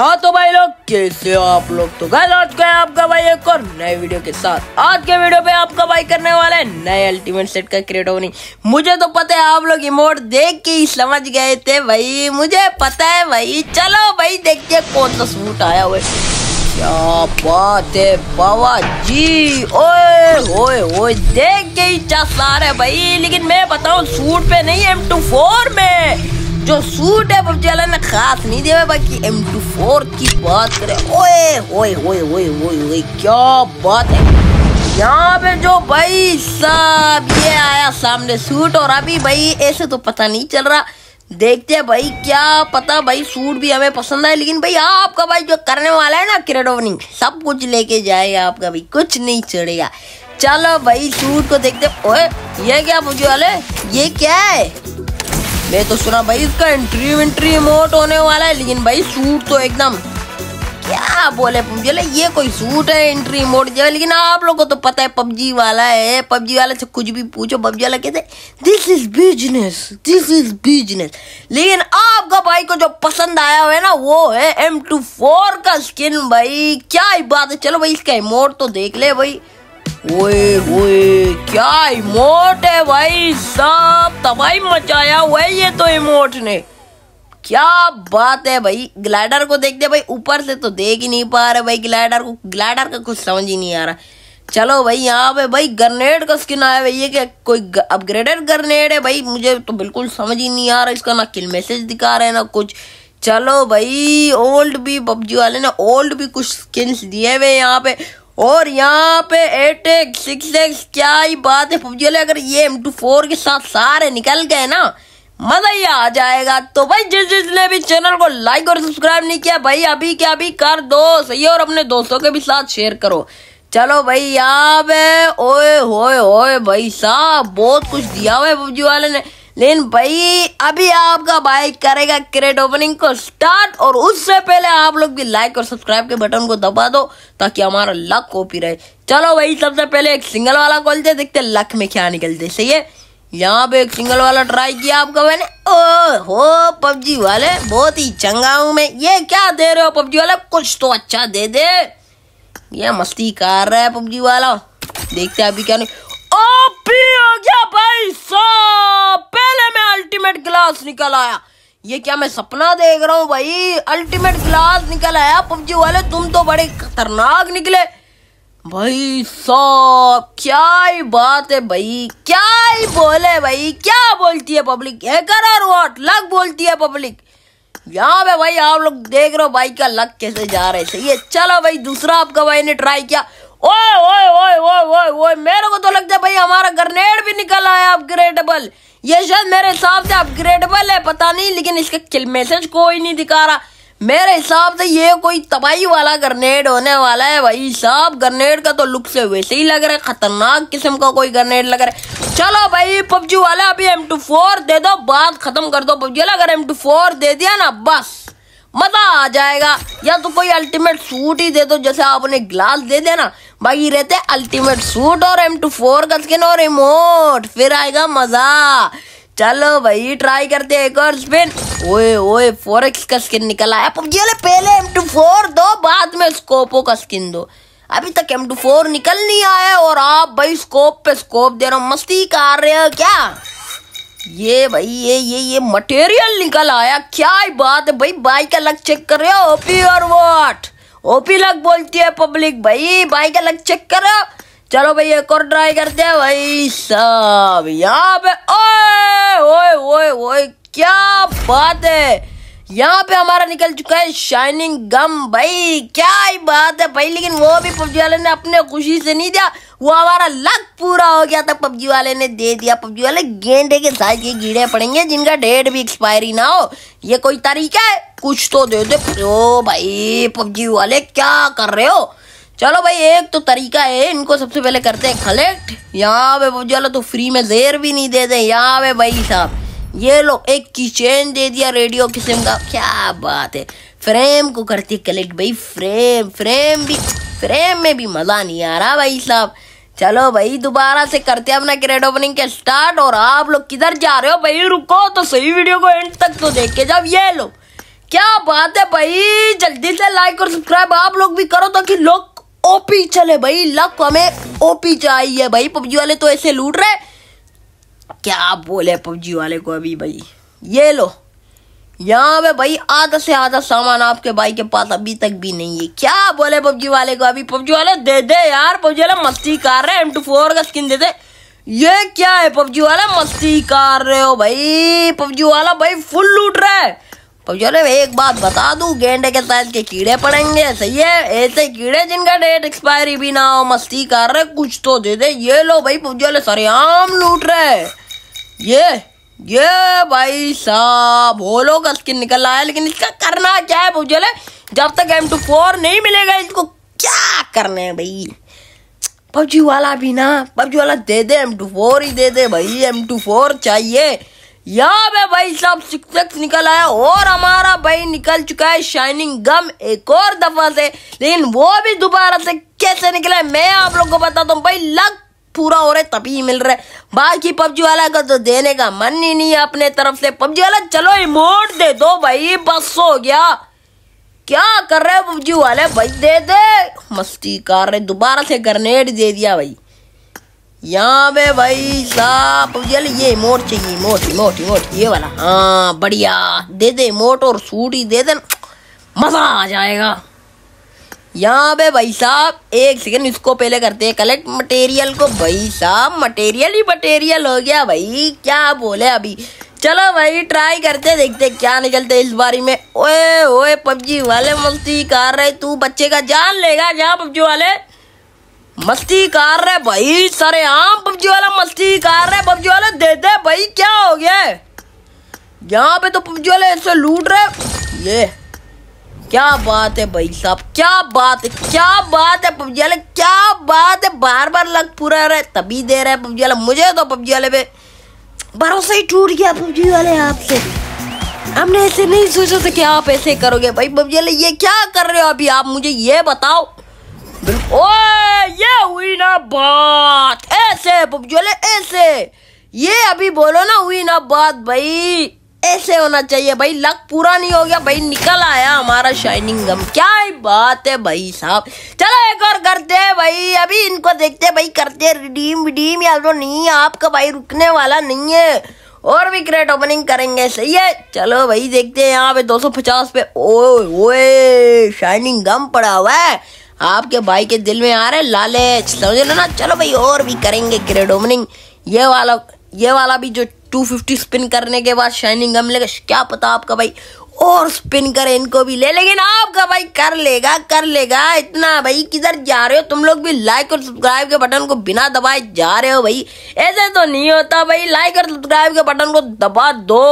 हाँ तो भाई लोग कैसे हो आप लोग तो आज लौट है आपका भाई एक और नए वीडियो के साथ आज के वीडियो पे आपका भाई करने वाले नए अल्टीमेट सेट का क्रिएट होनी मुझे तो पता है आप लोग इमोट देख के ही समझ गए थे भाई मुझे पता है भाई चलो भाई देखते कौन सा सूट आया हुआ क्या बात है बाबा जी ओए ओए ओए देख के ही चा सारे भाई लेकिन मैं बताऊं सूट पे नहीं एम टू फोर में जो सूट है पबजी वाला ने खास नहीं दिया बाकी एम टू फोर की बात करे ओए ओए ओए ओए ओए ओए क्या बात है यहाँ पे जो भाई साहब ये आया सामने सूट और अभी भाई ऐसे तो पता नहीं चल रहा देखते हैं भाई क्या पता भाई सूट भी हमें पसंद है लेकिन भाई आपका भाई जो करने वाला है ना क्रेड ओवनिंग सब कुछ लेके जाएगा आपका भाई कुछ नहीं चढ़ेगा चलो भाई सूट को देखते ओए ये क्या मुझे वाले ये क्या है मैं तो सुना भाई इसका एंट्री वेंट्री मोट होने वाला है लेकिन भाई सूट तो एकदम क्या बोले चले ये कोई सूट है एंट्री मोड जो लेकिन आप लोगों को तो पता है पबजी वाला है पबजी वाला से कुछ भी पूछो पबजी वाला कहते this is business this is business लेकिन आपका भाई को जो पसंद आया हुआ है ना वो है एम टू फोर का स्किन भाई क्या ही बात है चलो भाई इसका मोड तो देख ले भाई ओए ओए क्या इमोट है भाई साहब तबाही मचाया हुआ है ये तो इमोट ने क्या बात है भाई ग्लाइडर को देख दे भाई ऊपर से तो देख ही नहीं पा रहे भाई ग्लाइडर को ग्लाइडर का कुछ समझ ही नहीं आ रहा चलो भाई यहाँ पे भाई ग्रनेड का स्किन आया भाई ये क्या कोई अपग्रेडेड ग्रनेड है भाई मुझे तो बिल्कुल समझ ही नहीं आ रहा इसका ना किल मैसेज दिखा रहे हैं ना कुछ चलो भाई ओल्ड भी पबजी वाले ने ओल्ड भी कुछ स्किन्स दिए हुए यहाँ पे और यहाँ पे एट एक्स सिक्स एक्स क्या ही बात है पबजी वाले अगर ये एम टू फोर के साथ सारे निकल गए ना मजा ही आ जाएगा तो भाई जिस जिसने भी चैनल को लाइक और सब्सक्राइब नहीं किया भाई अभी क्या अभी कर दो सही और अपने दोस्तों के भी साथ शेयर करो चलो भाई यहाँ पे ओए होए होए भाई साहब बहुत कुछ दिया हुआ है पबजी वाले ने लेकिन भाई अभी आपका भाई करेगा क्रेट ओपनिंग को स्टार्ट और उससे पहले आप लोग भी लाइक और सब्सक्राइब के बटन को दबा दो ताकि हमारा लक कॉपी रहे चलो भाई सबसे पहले एक सिंगल वाला खोलते देखते लक में क्या निकलते सही है यहाँ पे एक सिंगल वाला ट्राई किया आपका मैंने ओ हो पबजी वाले बहुत ही चंगा हूं मैं ये क्या दे रहे हो पबजी वाले कुछ तो अच्छा दे दे ये मस्ती कर रहा है पबजी वाला देखते अभी क्या नहीं ओपी हो गया भाई साहब पहले मैं अल्टीमेट ग्लास निकल आया ये क्या मैं सपना देख रहा हूँ भाई अल्टीमेट ग्लास निकल आया पबजी वाले तुम तो बड़े खतरनाक निकले भाई साहब क्या ही बात है भाई क्या ही बोले भाई क्या बोलती है पब्लिक हैकर और व्हाट लग बोलती है पब्लिक यहाँ पे भाई आप लोग देख रहे हो भाई का लग कैसे जा रहे सही है चलो भाई दूसरा आपका भाई ने ट्राई किया ओए ओए ओए ओए ओए ओए मेरे को तो लगता है भाई हमारा ग्रेनेड भी निकल आया अपग्रेडेबल ये शायद मेरे हिसाब से अपग्रेडेबल है पता नहीं लेकिन इसका किल मैसेज कोई नहीं दिखा रहा मेरे हिसाब से ये कोई तबाही वाला ग्रनेड होने वाला है भाई साहब ग्रनेड का तो लुक से वैसे ही लग रहा है खतरनाक किस्म का कोई ग्रनेड लग रहा है चलो भाई पबजी वाला अभी एम टू फोर दे दो बात खत्म कर दो पबजी वाला अगर एम टू फोर दे दिया ना बस मजा आ जाएगा या तो कोई अल्टीमेट सूट ही दे दो जैसे आपने ग्लास दे देना भाई ये रहते अल्टीमेट सूट और एम टू फोर का स्किन और रिमोट फिर आएगा मजा चलो भाई ट्राई करते एक और स्पिन ओए ओए फोर एक्स का स्किन निकल आया पबजी वाले पहले एम टू फोर दो बाद में स्कोपो का स्किन दो अभी तक एम टू फोर निकल नहीं आया और आप भाई स्कोप पे स्कोप दे रहे हो मस्ती कर रहे हो क्या ये भाई ये ये ये मटेरियल निकल आया क्या ही बात है भाई बाइक का लग चेक कर रहे हो ओपी और वॉट ओपी लग बोलती है पब्लिक भाई भाई का लग चेक करो चलो भाई एक और ट्राई करते हैं भाई साहब यहाँ पे ओए ओए ओए ओए क्या बात है यहाँ पे हमारा निकल चुका है शाइनिंग गम भाई क्या ही बात है भाई लेकिन वो भी पब्जी वाले ने अपने खुशी से नहीं दिया वो हमारा लक पूरा हो गया था पबजी वाले ने दे दिया पबजी वाले गेंदे के साथ ये कीड़े पड़ेंगे जिनका डेट भी एक्सपायरी ना हो ये कोई तरीका है कुछ तो दे दे ओ भाई पबजी वाले क्या कर रहे हो चलो भाई एक तो तरीका है इनको सबसे पहले करते हैं कलेक्ट यहाँ पे पबजी वाले तो फ्री में जेर भी नहीं देते यहाँ पे भाई साहब ये लो एक की चेन दे दिया रेडियो किस्म का क्या बात है फ्रेम को करती कलेक्ट भाई फ्रेम फ्रेम भी फ्रेम में भी मज़ा नहीं आ रहा भाई साहब चलो भाई दोबारा से करते हैं अपना क्रेड ओपनिंग के स्टार्ट और आप लोग किधर जा रहे हो भाई रुको तो सही वीडियो को एंड तक तो देख के जब ये लो क्या बात है भाई जल्दी से लाइक और सब्सक्राइब आप लोग भी करो ताकि लोग ओपी चले भाई लक हमें ओपी चाहिए भाई पबजी वाले तो ऐसे लूट रहे क्या बोले पबजी वाले को अभी भाई ये लो यहाँ पे भाई आधा से आधा सामान आपके भाई के पास अभी तक भी नहीं है क्या बोले पबजी वाले को अभी पबजी वाले दे दे यार पबजी वाले मस्ती कर रहे हैं एम टू फोर का स्किन दे दे ये क्या है पबजी वाले मस्ती कर रहे हो भाई पबजी वाला भाई फुल लूट रहा है पबजी वाले एक बात बता दू गेंडे के साइज के कीड़े पड़ेंगे सही है ऐसे कीड़े जिनका डेट एक्सपायरी भी ना हो मस्ती कर रहे कुछ तो दे दे ये लो भाई पबजी वाले सरेआम लूट रहे ये ये भाई साहब होलो का स्किन निकल रहा है लेकिन इसका करना क्या है बुझे जब तक एम टू फोर नहीं मिलेगा इसको क्या करना है भाई पबजी वाला भी ना पबजी वाला दे दे एम टू फोर ही दे दे भाई एम टू फोर चाहिए यहाँ पे भाई साहब सिक्स निकल आया और हमारा भाई निकल चुका है शाइनिंग गम एक और दफा से लेकिन वो भी दोबारा से कैसे निकला है मैं आप लोग को बताता हूँ भाई लग पूरा हो रहा है तभी मिल रहा है बाकी पबजी वाला का तो देने का मन ही नहीं है अपने तरफ से पबजी वाला चलो इमोट दे दो भाई बस हो गया क्या कर रहे पबजी वाले भाई दे दे मस्ती कर रहे दोबारा से ग्रनेड दे दिया भाई यहाँ पे भाई साहब पबजी वाले ये इमोट चाहिए इमोट इमोट इमोट ये वाला हाँ बढ़िया दे दे इमोट और सूट ही दे दे मजा आ जाएगा यहाँ पे भाई साहब एक सेकंड इसको पहले करते हैं कलेक्ट मटेरियल को भाई साहब मटेरियल ही मटेरियल हो गया भाई क्या बोले अभी चलो भाई ट्राई करते देखते क्या निकलते इस बारी में ओए ओए पबजी वाले मस्ती कर रहे तू बच्चे का जान लेगा क्या पबजी वाले मस्ती कर रहे भाई सारे आम पबजी वाला मस्ती कर रहे पबजी वाले दे दे भाई क्या हो गया यहाँ पे तो पबजी वाले ऐसे लूट रहे ये क्या बात है भाई साहब क्या बात है क्या बात है पबजी वाले क्या बात है बार बार लग पूरा रहे तभी दे रहे है पबजी वाले मुझे तो पबजी वाले पे भरोसा ही टूट गया पबजी वाले आपसे हमने ऐसे नहीं सोचा था कि आप ऐसे करोगे भाई पबजी वाले ये क्या कर रहे हो अभी आप मुझे ये बताओ ओए ये हुई ना बात ऐसे पबजी वाले ऐसे ये अभी बोलो ना हुई ना बात भाई ऐसे होना चाहिए भाई लक पूरा नहीं हो गया भाई निकल आया हमारा शाइनिंग गम क्या ही बात है भाई साहब चलो एक और करते हैं भाई अभी इनको देखते हैं भाई करते हैं रिडीम विडीम या तो नहीं आपका भाई रुकने वाला नहीं है और भी क्रेट ओपनिंग करेंगे सही है चलो भाई देखते हैं यहाँ पे दो सौ पचास पे ओए ओए शाइनिंग गम पड़ा हुआ है आपके भाई के दिल में आ रहे लालच समझ लो ना चलो भाई और भी करेंगे क्रेट ओपनिंग ये वाला ये वाला भी जो टू फिफ्टी स्पिन करने के बाद शाइनिंग गम लेगा क्या पता आपका भाई और स्पिन करे इनको भी ले लेकिन आपका भाई कर लेगा कर लेगा इतना भाई किधर जा रहे हो तुम लोग भी लाइक और सब्सक्राइब के बटन को बिना दबाए जा रहे हो भाई ऐसे तो नहीं होता भाई लाइक और सब्सक्राइब के बटन को दबा दो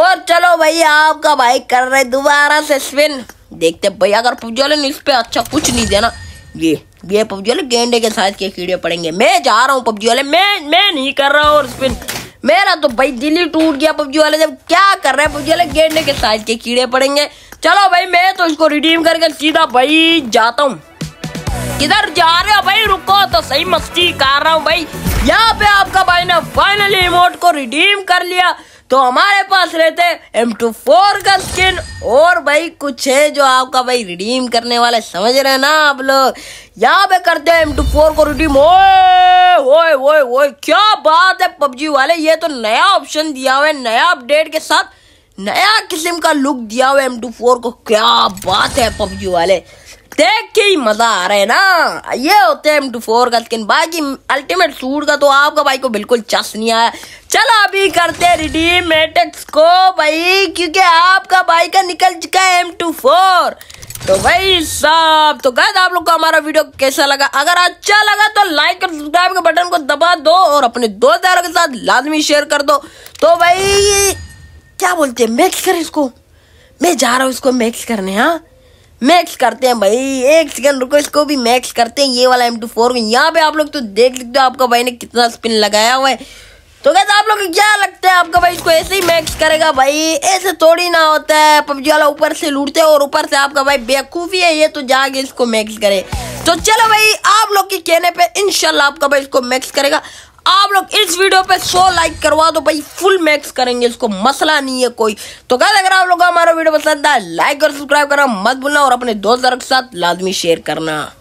और चलो भाई आपका भाई कर रहे दोबारा से स्पिन देखते भाई अगर पुजालन इस पर अच्छा कुछ नहीं देना ये ये पबजी वाले गेंडे के साथ के कीड़े पड़ेंगे मैं जा रहा हूँ पबजी वाले मैं मैं नहीं कर रहा हूँ और स्पिन मेरा तो भाई दिल ही टूट गया पबजी वाले जब क्या कर रहे हैं पबजी वाले गेंडे के साइज के कीड़े पड़ेंगे चलो भाई मैं तो इसको रिडीम करके सीधा भाई जाता हूँ किधर जा रहे हो भाई रुको तो सही मस्ती कर रहा हूँ भाई यहाँ पे आपका भाई ने फाइनली इमोट को रिडीम कर लिया तो हमारे पास रहते एम टू फोर का स्किन और भाई कुछ है जो आपका भाई रिडीम करने वाले समझ रहे हैं ना आप लोग यहाँ पे करते हैं एम टू फोर को रिडीम ओए ओए ओए ओए क्या बात है पबजी वाले ये तो नया ऑप्शन दिया हुआ है नया अपडेट के साथ नया किस्म का लुक दिया हुआ है एम टू फोर को क्या बात है पबजी वाले देख के ही मजा आ रहा है ना ये होते हैं टू फोर का स्किन बाकी अल्टीमेट सूट का तो आपका भाई को बिल्कुल चस नहीं आया चलो अभी करते रिडीम मेटेक्स को भाई क्योंकि आपका भाई का निकल चुका है एम टू फोर तो भाई साहब तो गैद आप लोग को हमारा वीडियो कैसा लगा अगर अच्छा लगा तो लाइक और सब्सक्राइब के बटन को दबा दो और अपने दोस्त यारों के साथ लाजमी शेयर कर दो तो भाई क्या बोलते हैं मैक्स कर इसको मैं जा रहा हूँ इसको मैक्स करने हाँ मैक्स करते हैं भाई एक सेकंड रुको इसको भी मैक्स करते हैं ये वाला एम टू फोर में यहाँ पे आप लोग तो देख सकते हो आपका भाई ने कितना स्पिन लगाया हुआ है तो कैसे आप लोग क्या लगता है आपका भाई इसको ऐसे ही मैक्स करेगा भाई ऐसे थोड़ी ना होता है पबजी वाला ऊपर से लूटते हैं और ऊपर से आपका भाई बेवकूफ़ी है ये तो जाके इसको मैक्स करे तो चलो भाई आप लोग के कहने पे इनशाला आपका भाई इसको मैक्स करेगा आप लोग इस वीडियो पे 100 लाइक करवा दो भाई फुल मैक्स करेंगे इसको मसला नहीं है कोई तो कल अगर आप लोग हमारा वीडियो पसंद आए लाइक और सब्सक्राइब करना मत भूलना और अपने दोस्तों के साथ लाजमी शेयर करना